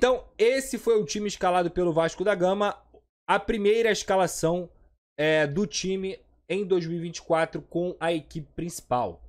Então, esse foi o time escalado pelo Vasco da Gama, a primeira escalação é, do time em 2024 com a equipe principal.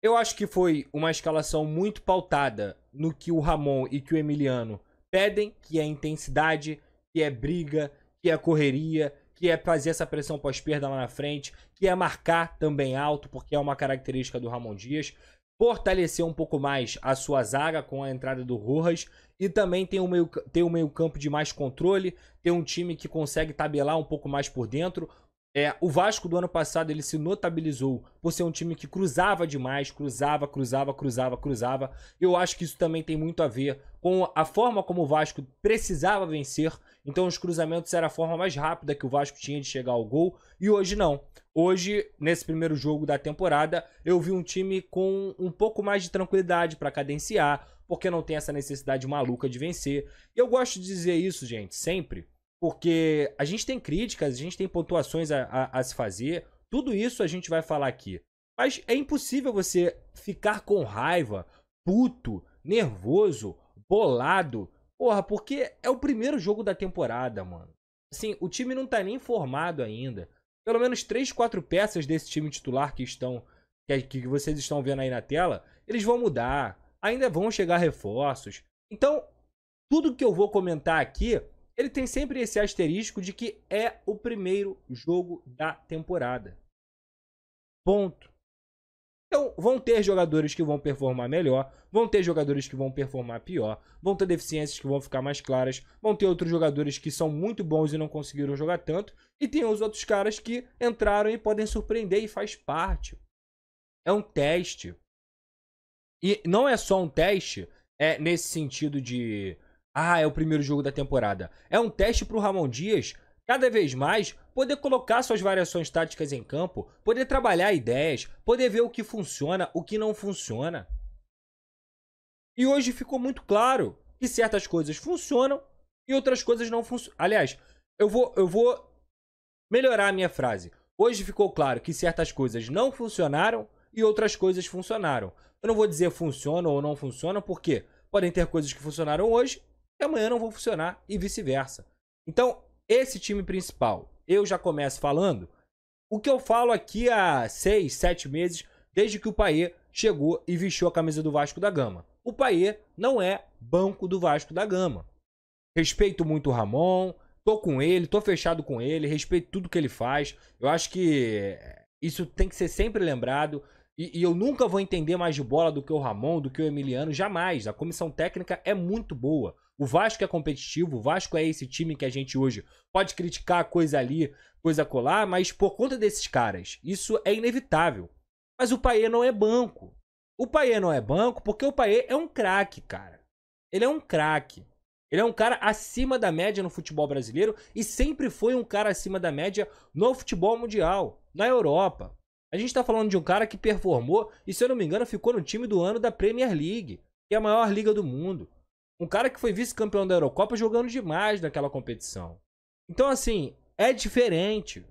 Eu acho que foi uma escalação muito pautada no que o Ramon e que o Emiliano pedem, que é intensidade, que é briga, que é correria, que é fazer essa pressão pós-perda lá na frente, que é marcar também alto, porque é uma característica do Ramon Dias, fortalecer um pouco mais a sua zaga com a entrada do Rojas e também tem um meio, tem um meio campo de mais controle, tem um time que consegue tabelar um pouco mais por dentro, é, o Vasco do ano passado ele se notabilizou por ser um time que cruzava demais, cruzava, cruzava, cruzava, cruzava. Eu acho que isso também tem muito a ver com a forma como o Vasco precisava vencer. Então os cruzamentos era a forma mais rápida que o Vasco tinha de chegar ao gol e hoje não. Hoje, nesse primeiro jogo da temporada, eu vi um time com um pouco mais de tranquilidade para cadenciar, porque não tem essa necessidade maluca de vencer. E eu gosto de dizer isso, gente, sempre porque a gente tem críticas, a gente tem pontuações a, a, a se fazer, tudo isso a gente vai falar aqui. Mas é impossível você ficar com raiva, puto, nervoso, bolado. Porra, porque é o primeiro jogo da temporada, mano. Assim, o time não tá nem formado ainda. Pelo menos 3, 4 peças desse time titular que estão que, é, que vocês estão vendo aí na tela, eles vão mudar. Ainda vão chegar reforços. Então, tudo que eu vou comentar aqui ele tem sempre esse asterisco de que é o primeiro jogo da temporada. Ponto. Então, vão ter jogadores que vão performar melhor, vão ter jogadores que vão performar pior, vão ter deficiências que vão ficar mais claras, vão ter outros jogadores que são muito bons e não conseguiram jogar tanto, e tem os outros caras que entraram e podem surpreender e faz parte. É um teste. E não é só um teste é, nesse sentido de ah, é o primeiro jogo da temporada. É um teste para o Ramon Dias cada vez mais poder colocar suas variações táticas em campo, poder trabalhar ideias, poder ver o que funciona, o que não funciona. E hoje ficou muito claro que certas coisas funcionam e outras coisas não funcionam. Aliás, eu vou, eu vou melhorar a minha frase. Hoje ficou claro que certas coisas não funcionaram e outras coisas funcionaram. Eu não vou dizer funcionam ou não funcionam, porque podem ter coisas que funcionaram hoje e amanhã não vão funcionar e vice-versa. Então, esse time principal, eu já começo falando o que eu falo aqui há seis, sete meses, desde que o Paier chegou e vestiu a camisa do Vasco da Gama. O Paier não é banco do Vasco da Gama. Respeito muito o Ramon, tô com ele, tô fechado com ele, respeito tudo que ele faz. Eu acho que eh, isso tem que ser sempre lembrado. E, e, eu nunca vou entender mais de bola do que o Ramon, do que o Emiliano, jamais. A comissão técnica é muito boa. O Vasco é competitivo, o Vasco é esse time que a gente hoje pode criticar coisa ali, coisa colar, mas por conta desses caras, isso é inevitável. Mas o Paê não é banco. O Paê não é banco porque o Paê é um craque, cara. Ele é um craque. Ele é um cara acima da média no futebol brasileiro e sempre foi um cara acima da média no futebol mundial, na Europa. A gente está falando de um cara que performou e, se eu não me engano, ficou no time do ano da Premier League, que é a maior liga do mundo. Um cara que foi vice-campeão da Eurocopa jogando demais naquela competição. Então, assim, é diferente.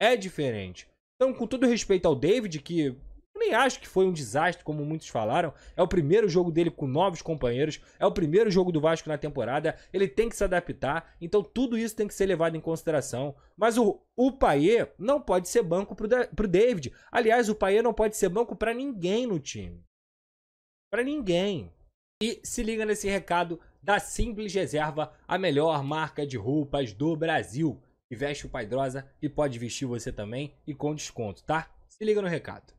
É diferente. Então, com todo respeito ao David, que eu nem acho que foi um desastre, como muitos falaram. É o primeiro jogo dele com novos companheiros. É o primeiro jogo do Vasco na temporada. Ele tem que se adaptar. Então, tudo isso tem que ser levado em consideração. Mas o, o Paier não pode ser banco pro, pro David. Aliás, o Paier não pode ser banco para ninguém no time. para ninguém. E se liga nesse recado da Simples Reserva, a melhor marca de roupas do Brasil. E veste o Paidrosa e pode vestir você também e com desconto, tá? Se liga no recado.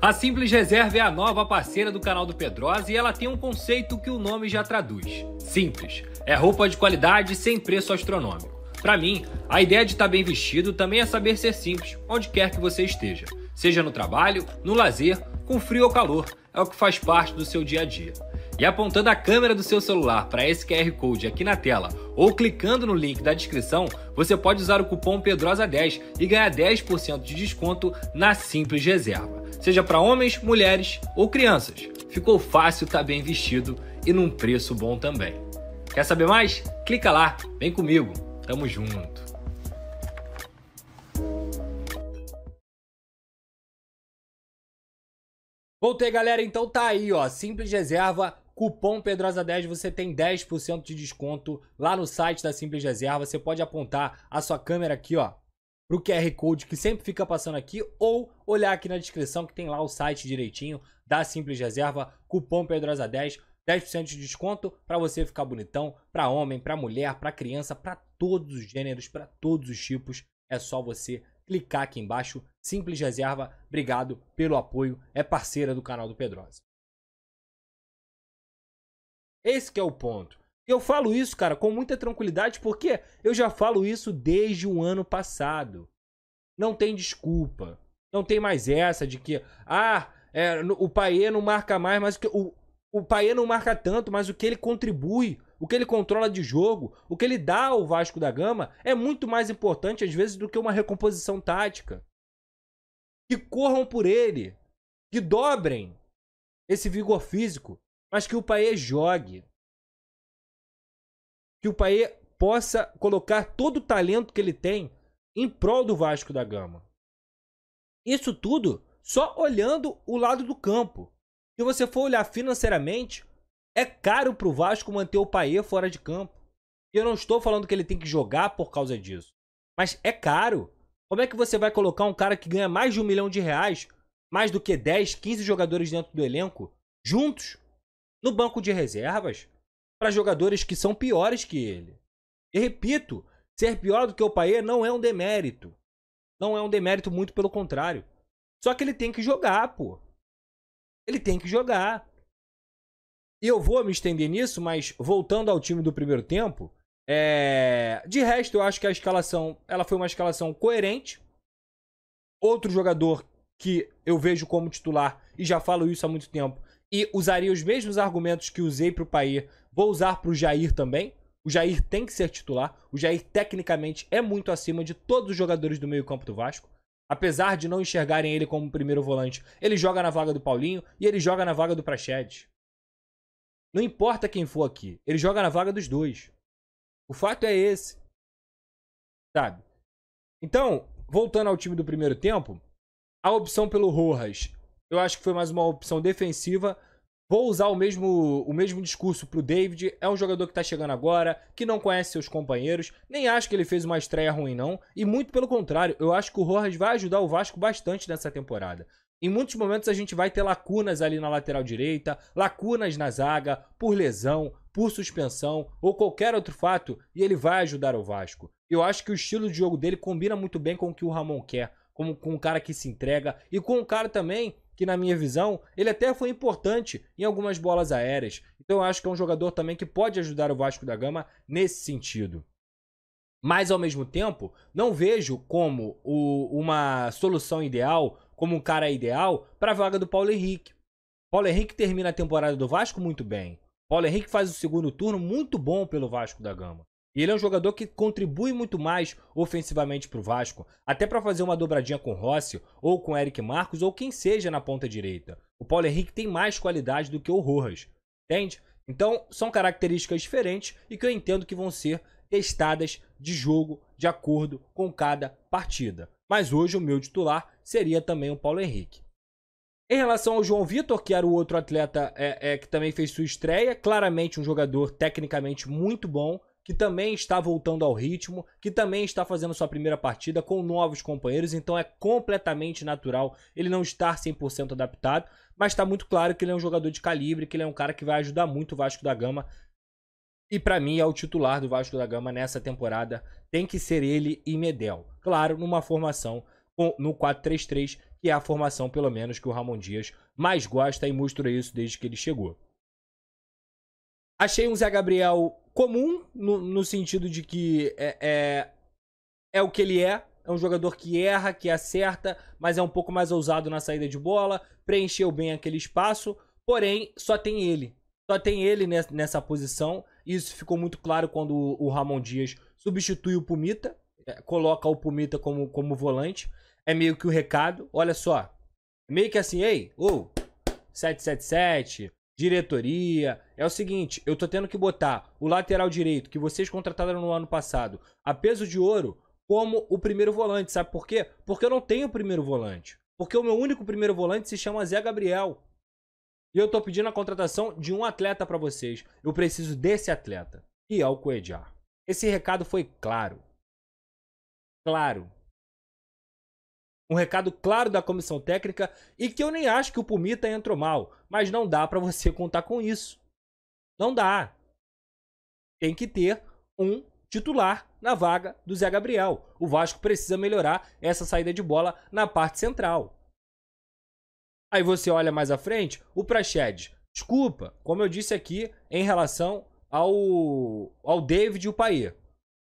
A Simples Reserva é a nova parceira do canal do Pedrosa e ela tem um conceito que o nome já traduz. Simples. É roupa de qualidade sem preço astronômico. Para mim, a ideia de estar tá bem vestido também é saber ser simples, onde quer que você esteja. Seja no trabalho, no lazer, com frio ou calor é o que faz parte do seu dia a dia. E apontando a câmera do seu celular para esse QR Code aqui na tela ou clicando no link da descrição, você pode usar o cupom PEDROSA10 e ganhar 10% de desconto na simples reserva, seja para homens, mulheres ou crianças. Ficou fácil, tá bem vestido e num preço bom também. Quer saber mais? Clica lá, vem comigo, tamo junto. Voltei, galera. Então tá aí, ó. Simples Reserva, cupom Pedrosa10, você tem 10% de desconto lá no site da Simples Reserva. Você pode apontar a sua câmera aqui, ó, pro QR Code que sempre fica passando aqui ou olhar aqui na descrição que tem lá o site direitinho da Simples Reserva, cupom Pedrosa10. 10% de desconto para você ficar bonitão, para homem, para mulher, para criança, para todos os gêneros, para todos os tipos. É só você clicar aqui embaixo. Simples Reserva, obrigado pelo apoio, é parceira do canal do Pedrosa. Esse é o ponto. Eu falo isso, cara, com muita tranquilidade, porque eu já falo isso desde o ano passado. Não tem desculpa. Não tem mais essa de que, ah, é, o Paê não marca mais, mas o, o Paê não marca tanto, mas o que ele contribui o que ele controla de jogo, o que ele dá ao Vasco da Gama é muito mais importante às vezes do que uma recomposição tática. Que corram por ele, que dobrem esse vigor físico, mas que o Paê jogue. Que o Paê possa colocar todo o talento que ele tem em prol do Vasco da Gama. Isso tudo só olhando o lado do campo. Se você for olhar financeiramente, é caro pro Vasco manter o Paê fora de campo. E eu não estou falando que ele tem que jogar por causa disso. Mas é caro. Como é que você vai colocar um cara que ganha mais de um milhão de reais, mais do que 10, 15 jogadores dentro do elenco, juntos, no banco de reservas, para jogadores que são piores que ele? E repito, ser pior do que o Paê não é um demérito. Não é um demérito, muito pelo contrário. Só que ele tem que jogar, pô. Ele tem que jogar. E eu vou me estender nisso, mas voltando ao time do primeiro tempo, é... de resto eu acho que a escalação, ela foi uma escalação coerente. Outro jogador que eu vejo como titular, e já falo isso há muito tempo, e usaria os mesmos argumentos que usei para o Pair, vou usar para o Jair também. O Jair tem que ser titular. O Jair, tecnicamente, é muito acima de todos os jogadores do meio-campo do Vasco. Apesar de não enxergarem ele como primeiro volante, ele joga na vaga do Paulinho e ele joga na vaga do Praxedes. Não importa quem for aqui. Ele joga na vaga dos dois. O fato é esse. Sabe? Então, voltando ao time do primeiro tempo, a opção pelo Rojas, eu acho que foi mais uma opção defensiva. Vou usar o mesmo, o mesmo discurso pro David. É um jogador que tá chegando agora, que não conhece seus companheiros. Nem acho que ele fez uma estreia ruim, não. E muito pelo contrário, eu acho que o Rojas vai ajudar o Vasco bastante nessa temporada. Em muitos momentos a gente vai ter lacunas ali na lateral direita, lacunas na zaga, por lesão, por suspensão ou qualquer outro fato, e ele vai ajudar o Vasco. Eu acho que o estilo de jogo dele combina muito bem com o que o Ramon quer, como com um cara que se entrega e com um cara também que na minha visão, ele até foi importante em algumas bolas aéreas. Então eu acho que é um jogador também que pode ajudar o Vasco da Gama nesse sentido. Mas ao mesmo tempo, não vejo como o, uma solução ideal como um cara ideal para a vaga do Paulo Henrique. Paulo Henrique termina a temporada do Vasco muito bem. Paulo Henrique faz o segundo turno muito bom pelo Vasco da Gama. E ele é um jogador que contribui muito mais ofensivamente para o Vasco, até para fazer uma dobradinha com Rossi, ou com Eric Marcos, ou quem seja na ponta direita. O Paulo Henrique tem mais qualidade do que o Rojas, entende? Então, são características diferentes e que eu entendo que vão ser testadas de jogo de acordo com cada partida mas hoje o meu titular seria também o Paulo Henrique. Em relação ao João Vitor, que era o outro atleta é, é, que também fez sua estreia, claramente um jogador tecnicamente muito bom, que também está voltando ao ritmo, que também está fazendo sua primeira partida com novos companheiros, então é completamente natural ele não estar 100% adaptado, mas está muito claro que ele é um jogador de calibre, que ele é um cara que vai ajudar muito o Vasco da Gama e para mim é o titular do Vasco da Gama nessa temporada. Tem que ser ele e Medel. Claro, numa formação no 4-3-3, que é a formação, pelo menos, que o Ramon Dias mais gosta e mostrou isso desde que ele chegou. Achei um Zé Gabriel comum, no, no sentido de que é, é, é o que ele é, é um jogador que erra, que acerta, mas é um pouco mais ousado na saída de bola, preencheu bem aquele espaço, porém só tem ele. Só então, tem ele nessa posição. Isso ficou muito claro quando o Ramon Dias substitui o Pumita, é, coloca o Pumita como, como volante. É meio que o um recado. Olha só. Meio que assim, ei, ou oh, 777, diretoria. É o seguinte, eu tô tendo que botar o lateral direito que vocês contrataram no ano passado a peso de ouro como o primeiro volante, sabe por quê? Porque eu não tenho primeiro volante. Porque o meu único primeiro volante se chama Zé Gabriel. E eu tô pedindo a contratação de um atleta para vocês. Eu preciso desse atleta. E ao é Coediar. Esse recado foi claro. Claro. Um recado claro da comissão técnica e que eu nem acho que o Pumita entrou mal. Mas não dá para você contar com isso. Não dá. Tem que ter um titular na vaga do Zé Gabriel. O Vasco precisa melhorar essa saída de bola na parte central. Aí você olha mais à frente, o Prached. Desculpa, como eu disse aqui em relação ao, ao David e o Paê.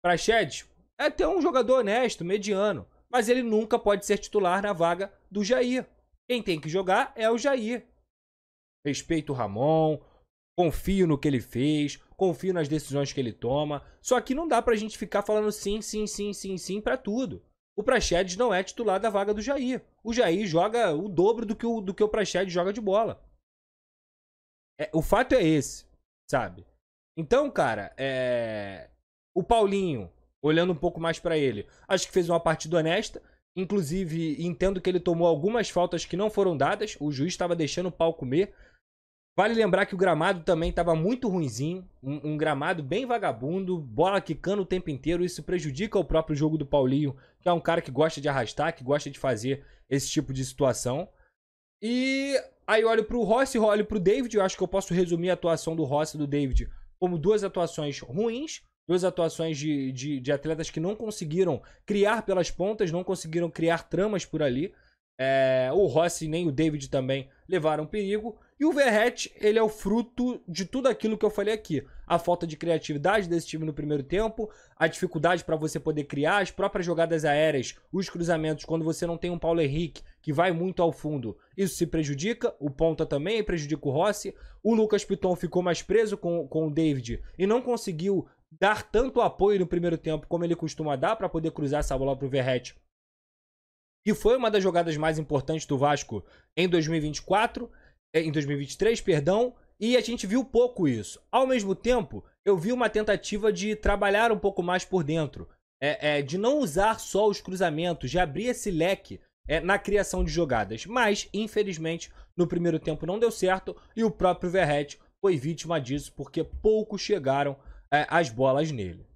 Prached é até um jogador honesto, mediano, mas ele nunca pode ser titular na vaga do Jair. Quem tem que jogar é o Jair. Respeito o Ramon, confio no que ele fez, confio nas decisões que ele toma. Só que não dá pra gente ficar falando sim, sim, sim, sim, sim para tudo. O Praxedes não é titular da vaga do Jair. O Jair joga o dobro do que o, do que o Praxedes joga de bola. É, o fato é esse, sabe? Então, cara, é... o Paulinho, olhando um pouco mais para ele, acho que fez uma partida honesta. Inclusive, entendo que ele tomou algumas faltas que não foram dadas. O juiz estava deixando o pau comer. Vale lembrar que o gramado também estava muito ruinzinho, um, um, gramado bem vagabundo, bola quicando o tempo inteiro, isso prejudica o próprio jogo do Paulinho, que é um cara que gosta de arrastar, que gosta de fazer esse tipo de situação. E aí olho para o Rossi, olho para o David, eu acho que eu posso resumir a atuação do Rossi e do David como duas atuações ruins, duas atuações de, de, de atletas que não conseguiram criar pelas pontas, não conseguiram criar tramas por ali. É, o Rossi nem o David também levaram perigo. E o Verrete, ele é o fruto de tudo aquilo que eu falei aqui. A falta de criatividade desse time no primeiro tempo, a dificuldade para você poder criar as próprias jogadas aéreas, os cruzamentos, quando você não tem um Paulo Henrique que vai muito ao fundo. Isso se prejudica, o Ponta também prejudica o Rossi. O Lucas Piton ficou mais preso com, com o David e não conseguiu dar tanto apoio no primeiro tempo como ele costuma dar para poder cruzar essa bola para o Verrete. que foi uma das jogadas mais importantes do Vasco em 2024. É, em 2023, perdão, e a gente viu pouco isso. Ao mesmo tempo, eu vi uma tentativa de trabalhar um pouco mais por dentro, é, é de não usar só os cruzamentos, de abrir esse leque é, na criação de jogadas. Mas, infelizmente, no primeiro tempo não deu certo e o próprio Verret foi vítima disso porque poucos chegaram é, as bolas nele.